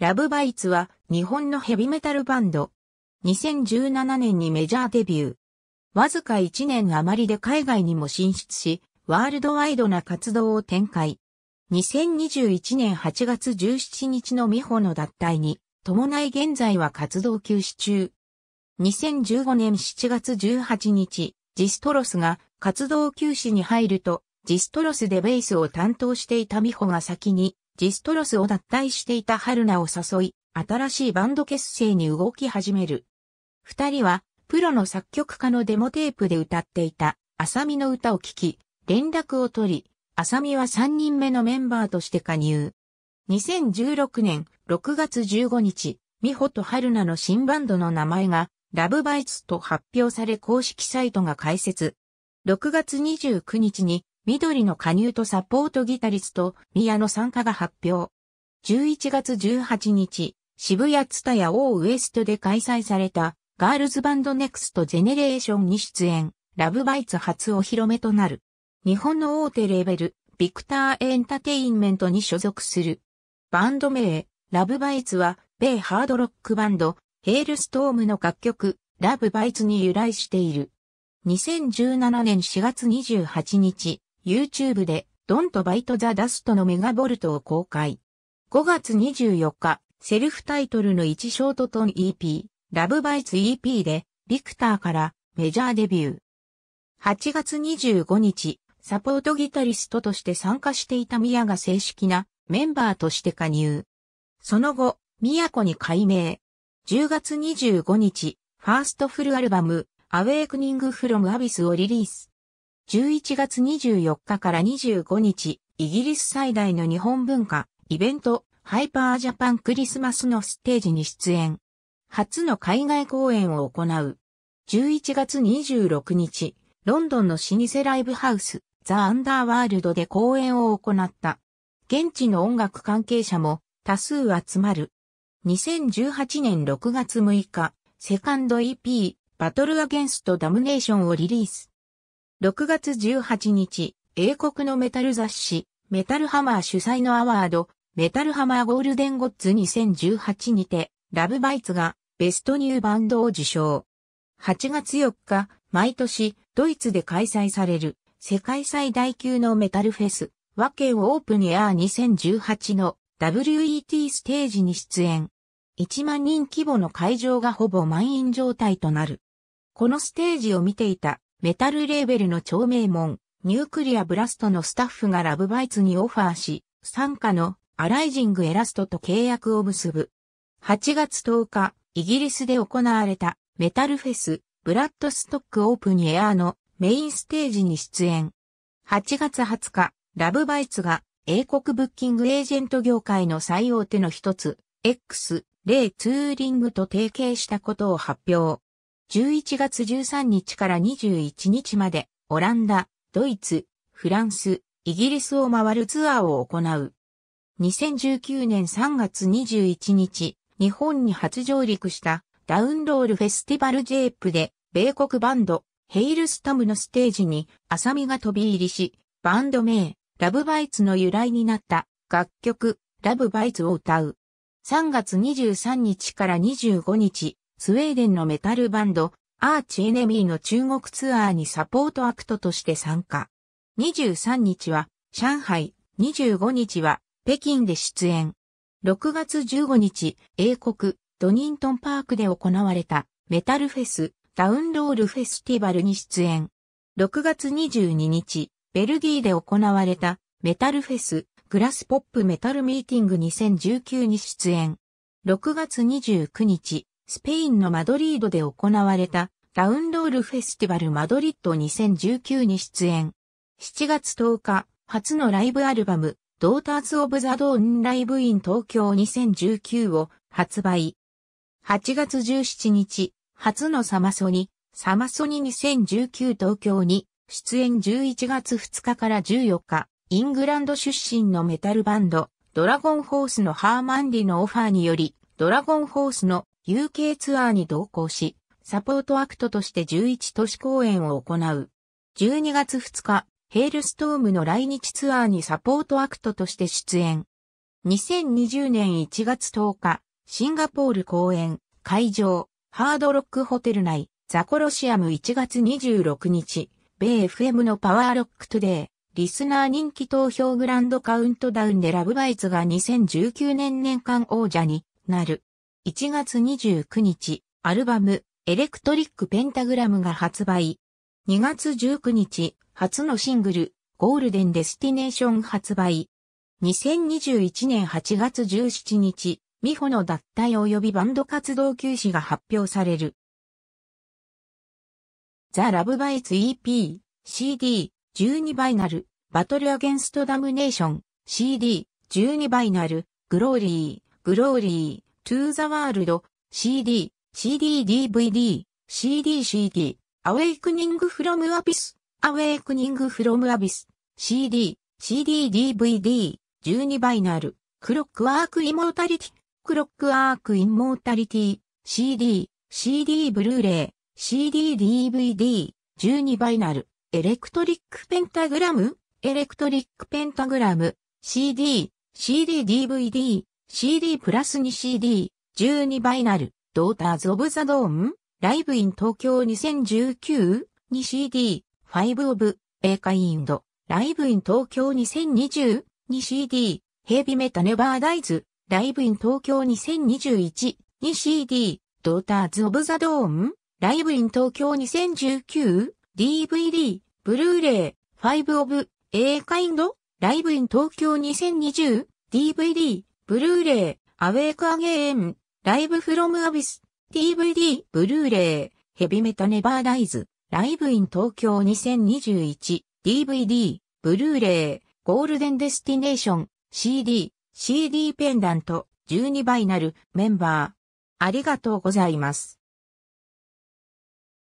ラブバイツは日本のヘビメタルバンド。2017年にメジャーデビュー。わずか1年余りで海外にも進出し、ワールドワイドな活動を展開。2021年8月17日の美穂の脱退に、伴い現在は活動休止中。2015年7月18日、ジストロスが活動休止に入ると、ジストロスでベースを担当していた美穂が先にジストロスを脱退していた春菜を誘い、新しいバンド結成に動き始める。二人は、プロの作曲家のデモテープで歌っていた、浅見の歌を聴き、連絡を取り、浅見は三人目のメンバーとして加入。2016年6月15日、美穂と春菜の新バンドの名前が、ラブバイツと発表され公式サイトが開設。6月29日に緑の加入とサポートギタリスト、宮野参加が発表。11月18日、渋谷ツタヤオーウエストで開催された、ガールズバンドネクストジェネレーションに出演、ラブバイツ初お披露目となる。日本の大手レーベル、ビクターエンタテインメントに所属する。バンド名、ラブバイツは、米ハードロックバンド、ヘールストームの楽曲、ラブバイツに由来している。2017年4月28日、YouTube で、ドンとバイトザダストのメガボルトを公開。5月24日、セルフタイトルの1ショートトン EP、ラブバイツ EP で、ビクターからメジャーデビュー。8月25日、サポートギタリストとして参加していたミヤが正式なメンバーとして加入。その後、ミヤコに改名。10月25日、ファーストフルアルバム、アウェイクニングフロムアビスをリリース。11月24日から25日、イギリス最大の日本文化、イベント、ハイパージャパンクリスマスのステージに出演。初の海外公演を行う。11月26日、ロンドンの老舗ライブハウス、ザ・アンダーワールドで公演を行った。現地の音楽関係者も多数集まる。2018年6月6日、セカンド EP、バトルアゲンストダムネーションをリリース。6月18日、英国のメタル雑誌、メタルハマー主催のアワード、メタルハマーゴールデンゴッズ2018にて、ラブバイツがベストニューバンドを受賞。8月4日、毎年、ドイツで開催される、世界最大級のメタルフェス、和剣オープンエアー2018の WET ステージに出演。1万人規模の会場がほぼ満員状態となる。このステージを見ていたメタルレーベルの超名門、ニュークリアブラストのスタッフがラブバイツにオファーし、参加のアライジングエラストと契約を結ぶ。8月10日、イギリスで行われたメタルフェス、ブラッドストックオープンエアーのメインステージに出演。8月20日、ラブバイツが英国ブッキングエージェント業界の最大手の一つ、X、レイツーリングと提携したことを発表。11月13日から21日まで、オランダ、ドイツ、フランス、イギリスを回るツアーを行う。2019年3月21日、日本に初上陸したダウンロールフェスティバルジェープで、米国バンド、ヘイルスタムのステージに、アサミが飛び入りし、バンド名、ラブバイツの由来になった楽曲、ラブバイツを歌う。3月23日から25日、スウェーデンのメタルバンド、アーチエネミーの中国ツアーにサポートアクトとして参加。23日は上海、25日は北京で出演。6月15日、英国、ドニントンパークで行われたメタルフェス、ダウンロールフェスティバルに出演。6月22日、ベルギーで行われたメタルフェス、グラスポップメタルミーティング2019に出演。6月29日、スペインのマドリードで行われたダウンロールフェスティバルマドリッド2019に出演。7月10日、初のライブアルバム、ドーターズ・オブ・ザ・ドーン・ライブ・イン・東京2019を発売。8月17日、初のサマソニ、サマソニ2019東京に出演11月2日から14日、イングランド出身のメタルバンド、ドラゴンホースのハーマンリのオファーにより、ドラゴンホースの UK ツアーに同行し、サポートアクトとして11都市公演を行う。12月2日、ヘールストームの来日ツアーにサポートアクトとして出演。2020年1月10日、シンガポール公演、会場、ハードロックホテル内、ザコロシアム1月26日、米 FM のパワーロックトゥデイ、リスナー人気投票グランドカウントダウンでラブバイツが2019年年間王者になる。1月29日、アルバム、エレクトリック・ペンタグラムが発売。2月19日、初のシングル、ゴールデン・デスティネーション発売。2021年8月17日、美穂の脱退及びバンド活動休止が発表される。ザ・ラブバイツ EP、CD、12バイナル、バトル・アゲンスト・ダムネーション、CD、12バイナル、グローリー、グローリー、to the world, CD, CD-DVD, CD-CD, awakening from abyss, awakening from abyss, CD, CD-DVD, 12バ倍なる、クロックワークイモータリティ、クロックワーク immortality, CD、CD ブルーレイ、CD、DVD、12バ倍なる、エレクトリックペンタグラム、エレクトリックペンタグラム、CD、CD、DVD、CD プラス 2CD、12倍なる、ドーターズ・オブ・ザ・ドーム、ライブ・イン・東京 2019-2CD、ファイブ・オブ・エーカインド、ライブ・イン・東京 2020-2CD、ヘビメタ・ネバー・ダイズ、ライブ・イン・東京 2021-2CD、ドーターズ・オブ・ザ・ドーム、ライブ・イン・東京 2019-DVD、ブルーレイ、ファイブ・オブ・エーカインド、ライブ・イン・東京 2020-DVD、ブルーレイ、アウェイクアゲーン、ライブフロムアビス、DVD、ブルーレイ、ヘビメタネバーダイズ、ライブイン東京2021、DVD、ブルーレイ、ゴールデンデスティネーション、CD、CD ペンダント、12倍なるメンバー。ありがとうございます。